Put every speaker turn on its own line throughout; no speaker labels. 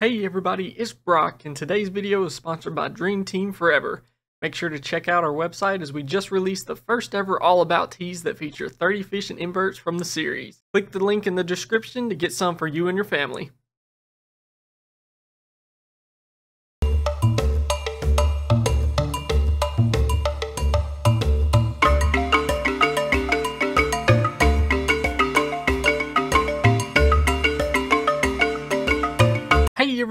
Hey everybody, it's Brock, and today's video is sponsored by Dream Team Forever. Make sure to check out our website as we just released the first ever All About tees that feature 30 fish and inverts from the series. Click the link in the description to get some for you and your family.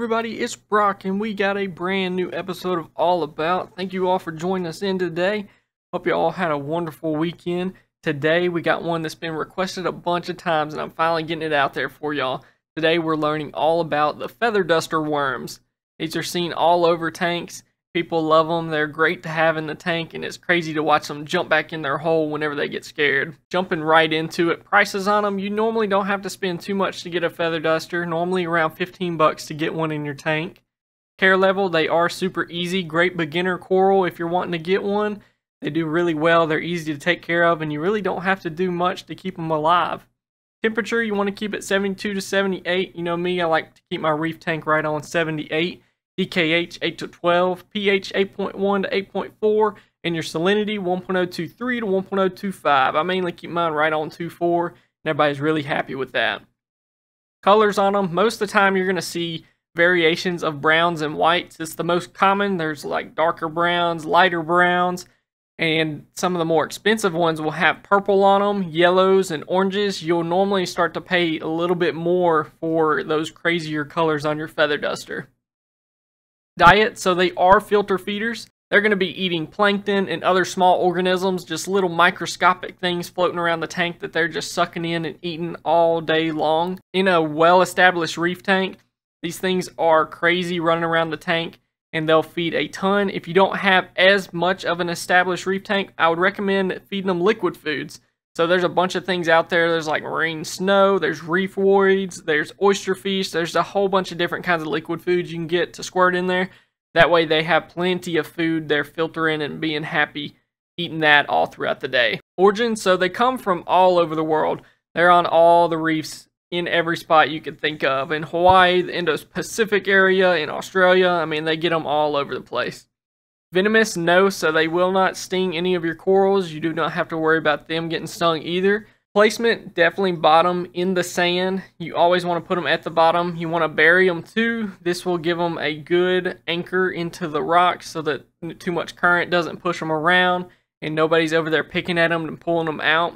everybody, it's Brock, and we got a brand new episode of All About. Thank you all for joining us in today. Hope you all had a wonderful weekend. Today, we got one that's been requested a bunch of times, and I'm finally getting it out there for y'all. Today, we're learning all about the feather duster worms. These are seen all over tanks, People love them. They're great to have in the tank, and it's crazy to watch them jump back in their hole whenever they get scared. Jumping right into it, prices on them, you normally don't have to spend too much to get a feather duster, normally around 15 bucks to get one in your tank. Care level, they are super easy, great beginner coral if you're wanting to get one. They do really well, they're easy to take care of, and you really don't have to do much to keep them alive. Temperature, you want to keep it 72 to 78. You know me, I like to keep my reef tank right on 78 DKH 8 to 12, pH 8.1 to 8.4, and your salinity 1.023 to 1.025. I mainly keep mine right on 2.4, and everybody's really happy with that. Colors on them, most of the time you're going to see variations of browns and whites. It's the most common. There's like darker browns, lighter browns, and some of the more expensive ones will have purple on them, yellows, and oranges. You'll normally start to pay a little bit more for those crazier colors on your feather duster diet, so they are filter feeders. They're going to be eating plankton and other small organisms, just little microscopic things floating around the tank that they're just sucking in and eating all day long. In a well-established reef tank, these things are crazy running around the tank and they'll feed a ton. If you don't have as much of an established reef tank, I would recommend feeding them liquid foods. So there's a bunch of things out there. There's like marine snow, there's reef voids, there's oyster feast. there's a whole bunch of different kinds of liquid foods you can get to squirt in there. That way they have plenty of food they're filtering and being happy eating that all throughout the day. Origin, so they come from all over the world. They're on all the reefs in every spot you could think of. In Hawaii, the Indo-Pacific area, in Australia, I mean, they get them all over the place. Venomous, no, so they will not sting any of your corals. You do not have to worry about them getting stung either. Placement, definitely bottom in the sand. You always want to put them at the bottom. You want to bury them too. This will give them a good anchor into the rock so that too much current doesn't push them around and nobody's over there picking at them and pulling them out.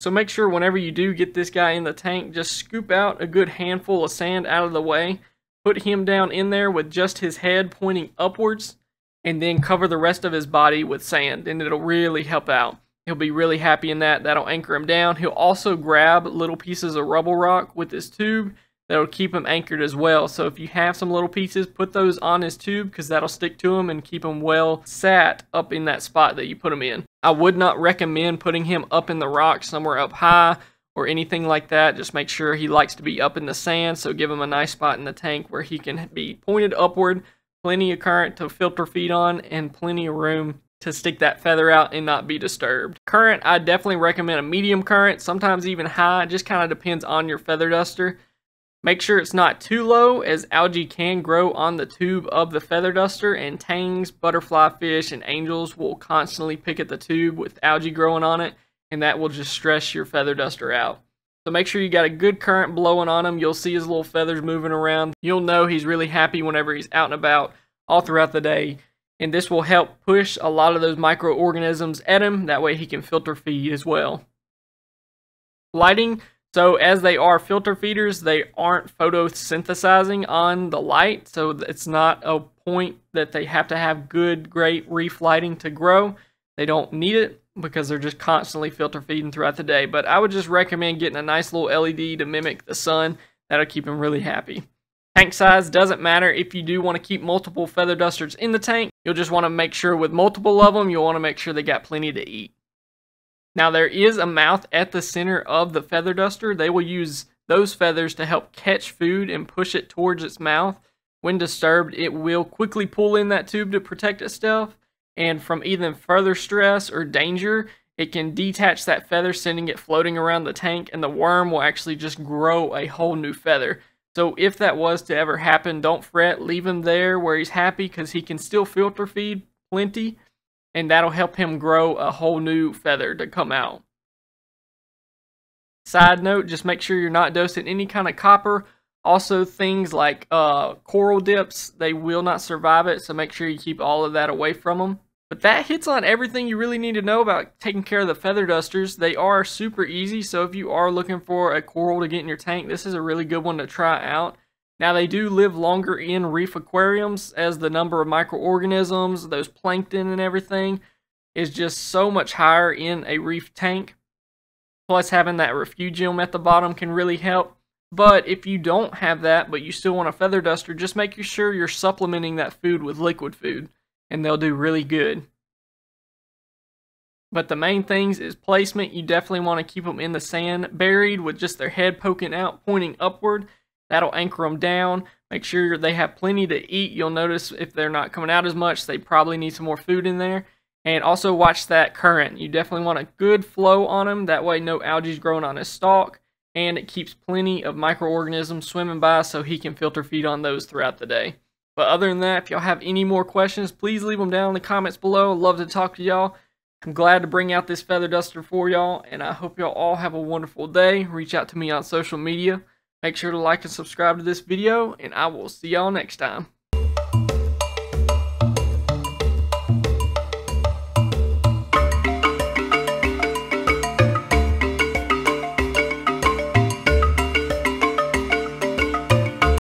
So make sure whenever you do get this guy in the tank, just scoop out a good handful of sand out of the way. Put him down in there with just his head pointing upwards and then cover the rest of his body with sand, and it'll really help out. He'll be really happy in that. That'll anchor him down. He'll also grab little pieces of rubble rock with his tube. That'll keep him anchored as well. So if you have some little pieces, put those on his tube because that'll stick to him and keep him well sat up in that spot that you put him in. I would not recommend putting him up in the rock somewhere up high or anything like that. Just make sure he likes to be up in the sand. So give him a nice spot in the tank where he can be pointed upward plenty of current to filter feed on, and plenty of room to stick that feather out and not be disturbed. Current, I definitely recommend a medium current, sometimes even high, it just kind of depends on your feather duster. Make sure it's not too low as algae can grow on the tube of the feather duster and tangs, butterfly fish, and angels will constantly pick at the tube with algae growing on it and that will just stress your feather duster out. So make sure you got a good current blowing on him. You'll see his little feathers moving around. You'll know he's really happy whenever he's out and about all throughout the day. And this will help push a lot of those microorganisms at him. That way he can filter feed as well. Lighting. So as they are filter feeders, they aren't photosynthesizing on the light. So it's not a point that they have to have good, great reef lighting to grow. They don't need it because they're just constantly filter feeding throughout the day. But I would just recommend getting a nice little LED to mimic the sun. That'll keep them really happy. Tank size doesn't matter if you do want to keep multiple feather dusters in the tank. You'll just want to make sure with multiple of them, you'll want to make sure they got plenty to eat. Now there is a mouth at the center of the feather duster. They will use those feathers to help catch food and push it towards its mouth. When disturbed, it will quickly pull in that tube to protect itself and from even further stress or danger, it can detach that feather, sending it floating around the tank, and the worm will actually just grow a whole new feather. So if that was to ever happen, don't fret. Leave him there where he's happy because he can still filter feed plenty, and that'll help him grow a whole new feather to come out. Side note, just make sure you're not dosing any kind of copper. Also, things like uh, coral dips, they will not survive it, so make sure you keep all of that away from them. But that hits on everything you really need to know about taking care of the feather dusters. They are super easy, so if you are looking for a coral to get in your tank, this is a really good one to try out. Now they do live longer in reef aquariums as the number of microorganisms, those plankton and everything is just so much higher in a reef tank. Plus having that refugium at the bottom can really help. But if you don't have that, but you still want a feather duster, just make sure you're supplementing that food with liquid food and they'll do really good. But the main things is placement. You definitely want to keep them in the sand, buried with just their head poking out, pointing upward. That'll anchor them down. Make sure they have plenty to eat. You'll notice if they're not coming out as much, they probably need some more food in there. And also watch that current. You definitely want a good flow on them. That way no algae is growing on his stalk. And it keeps plenty of microorganisms swimming by so he can filter feed on those throughout the day. But other than that, if y'all have any more questions, please leave them down in the comments below. I'd love to talk to y'all. I'm glad to bring out this feather duster for y'all, and I hope y'all all have a wonderful day. Reach out to me on social media. Make sure to like and subscribe to this video, and I will see y'all next time.